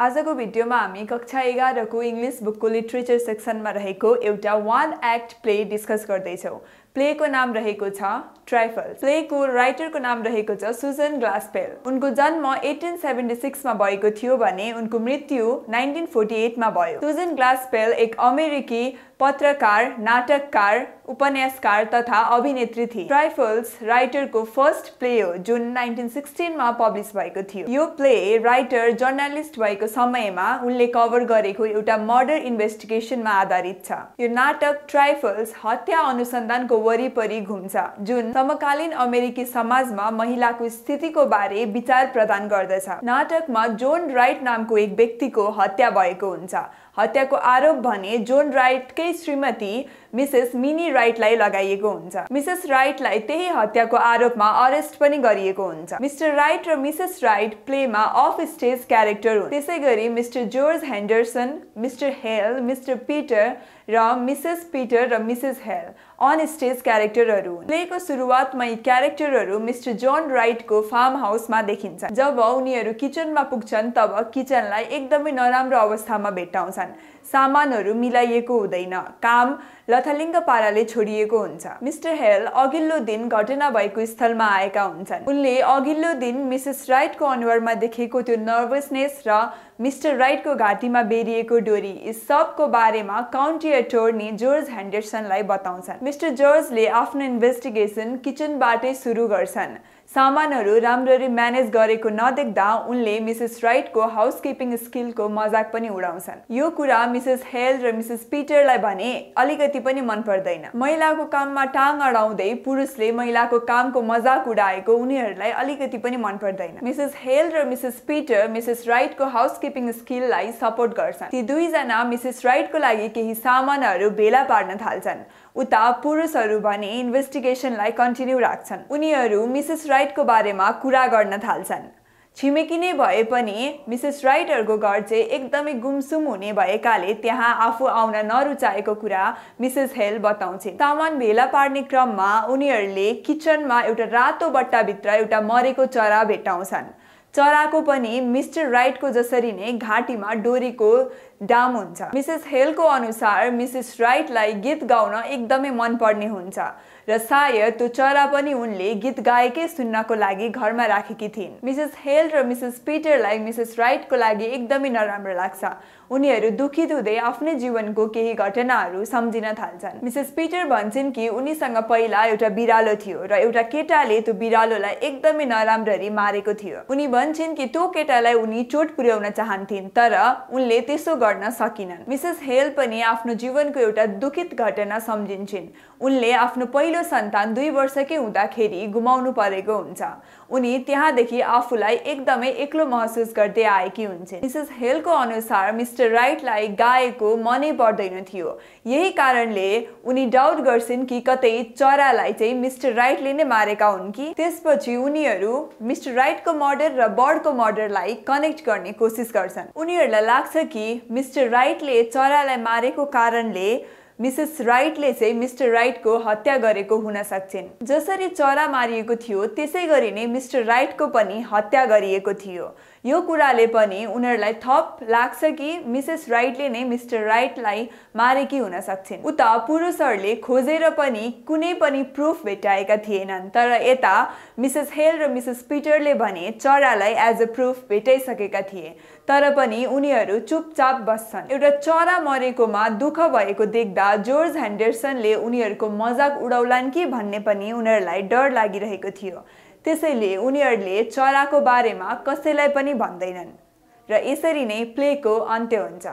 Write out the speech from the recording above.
आजको भिडियोमा हामी कक्षा एघारको इङ्ग्लिस बुकको लिट्रेचर सेक्सनमा रहेको एउटा वान एक्ट प्ले डिस्कस गर्दैछौँ प्लेको नाम रहेको छ ट्राइफल प्लेको राइटरको नाम रहेको छ सुजन ग्लासपेल उनको जन्म 1876 मा भएको थियो भने उनको मृत्यु 1948 मा भयो सुजन ग्लासपेल एक अमेरिकी पत्रकार नाटककार उपन्यासकार तथा अभिनेत्री थिए ट्राइफल्स राइटरको फर्स्ट प्ले हो जुन नाइन्टिन सिक्सटिनमा पब्लिस भएको थियो यो प्ले राइटर जर्नालिस्ट भएको समयमा उनले कभर गरेको एउटा मर्डर इन्भेस्टिगेसनमा आधारित छ यो नाटक ट्राइफल्स हत्या अनुसन्धानको वरिपरि घुम्छ जुन समकालीन अमेरिकी समाजमा महिलाको स्थितिको बारे विचार प्रदान गर्दछ नाटकमा जोन राइट नामको एक व्यक्तिको हत्या भएको हुन्छ हत्याको आरोप भने जोन राइटकै श्रीमती मिसेस मिनी राइटलाई लगाइएको हुन्छ मिसेस राइटलाई त्यही हत्याको आरोपमा अरेस्ट पनि गरिएको हुन्छ मिस्टर राइट र मिसेस राइट प्लेमा अफ स्टेज क्यारेक्टर हुन् त्यसै गरी Mr George Henderson Mr Hale Mr Peter र मिसेस पिटर र मिसेस हेल अन स्टेज क्यारेक्टरहरू प्लेको सुरुवातमा यी क्यारेक्टरहरू मिस्टर जोन राइटको फार्म हाउसमा देखिन्छ जब उनीहरू किचनमा पुग्छन् तब किचनलाई एकदमै नराम्रो अवस्थामा भेट्टाउँछन् सामानहरू मिलाइएको हुँदैन काम लथालिङ्ग पाराले छोडिएको हुन्छ मिस्टर हेल अघिल्लो दिन घटना भएको स्थलमा आएका हुन्छन् उनले अघिल्लो दिन मिसेस राइटको अनुहारमा देखेको त्यो नर्भसनेस र मिस्टर राइटको घाँटीमा बेरिएको डोरी यी सबको बारेमा काउन्टी एटोर्नी जोर्ज ह्यान्डर्सनलाई बताउँछन् मिस्टर जर्जले आफ्नो इन्भेस्टिगेसन किचनबाटै सुरु गर्छन् सामानहरू राम्ररी म्यानेज गरेको नदेख्दा उनले मिसेस राइटको हाउस किपिङ स्किलको मजाक पनि उडाउँछन् यो कुरा मिसेस हेल र मिसेस पिटरलाई भने अलिकति पनि मन पर्दैन महिलाको काममा टाङ अडाउँदै पुरुषले महिलाको कामको मजाक उडाएको उनीहरूलाई अलिकति पनि मन पर्दैन मिसेस हेल र मिसेस पिटर मिसेस राइटको हाउस किपिङ स्किललाई सपोर्ट गर्छन् ती दुईजना मिसेस राइटको लागि केही सामानहरू भेला पार्न थाल्छन् उता पुरुषहरू भने इन्भेस्टिगेसनलाई कन्टिन्यू राख्छन् उनीहरू मिसेस राइटको बारेमा कुरा गर्न थाल्छन् छिमेकी नै भए पनि मिसेस राइटहरूको घर चाहिँ एकदमै गुमसुम हुने भएकाले त्यहाँ आफू आउन नरुचाएको कुरा मिसेस हेल बताउँछिन् सामान भेला पार्ने क्रममा उनीहरूले किचनमा एउटा रातो बट्टाभित्र एउटा मरेको चरा भेटाउँछन् चराको पनि मिस्टर राइटको जसरी नै घाँटीमा डोरीको डाम हुन्छ मिसेस हेलको अनुसार मिसेस राइटलाई गीत गाउन एकदमै मनपर्ने हुन्छ र सायद त्यो चरा पनि उनले गीत गाएकै सुन्नको लागि घरमा राखेकी थिइन् मिसेस हेल र मिसेस पिटरलाई मिसेस राइटको लागि एकदमै नराम्रो लाग्छ उनीहरू दुखित हुँदै आफ्नै जीवनको केही घटनाहरू सम्झिन थाल्छन् मिसेस पिटर भन्छन् कि उनीसँग पहिला एउटा बिरालो थियो र एउटा केटाले त्यो बिरालोलाई एकदमै नराम्ररी मारेको थियो उनी भन्छन् कि त्यो केटालाई उनी चोट पुर्याउन चाहन्थिन् तर उनले त्यसो गर्न सकिनन् मिसेस हेल पनि आफ्नो जीवनको एउटा दुखित घटना सम्झिन्छन् उनले आफ्नो पहिलो सन्तान दुई वर्षकै हुँदाखेरि गुमाउनु परेको हुन्छ उनी त्यहाँदेखि आफूलाई एकदमै एक्लो महसुस गर्दै आएकी हुन्छन् मिसेस हेलको अनुसार मिस्टर राइटलाई गाएको मनै पर्दैन थियो यही कारणले उनी डाउट गर्छिन् कि कतै चरालाई चाहिँ मिस्टर राइटले नै मारेका हुन् कि त्यसपछि उनीहरू मिस्टर राइटको मर्डर र बर्डको मर्डरलाई कनेक्ट गर्ने कोसिस गर्छन् उनीहरूलाई लाग्छ कि मिस्टर राइटले चरालाई मारेको कारणले मिसेस राइटले चाहिँ मिस्टर राइटको हत्या गरेको हुन सक्छन् जसरी चरा मारिएको थियो त्यसै गरी नै मिस्टर राइटको पनि हत्या गरिएको थियो यो कुराले पनि उनीहरूलाई थप लाग्छ कि मिसेस राइटले नै मिस्टर राइटलाई मारेकी हुन सक्छिन् उता पुरुषहरूले खोजेर पनि कुनै पनि प्रुफ भेटाएका थिएनन् तर यता मिसेस हेल र मिसेस पिटरले भने चरालाई एज अ प्रुफ भेटाइसकेका थिए तर पनि उनीहरू चुपचाप बस्छन् एउटा चरा मरेकोमा दुःख भएको देख्दा जोर्ज ह्यान्डरसनले उनीहरूको मजाक उडाउलान् कि भन्ने पनि उनीहरूलाई डर लागिरहेको थियो त्यसैले उनीहरूले चराको बारेमा कसैलाई पनि भन्दैनन् र यसरी नै प्लेको अन्त्य हुन्छ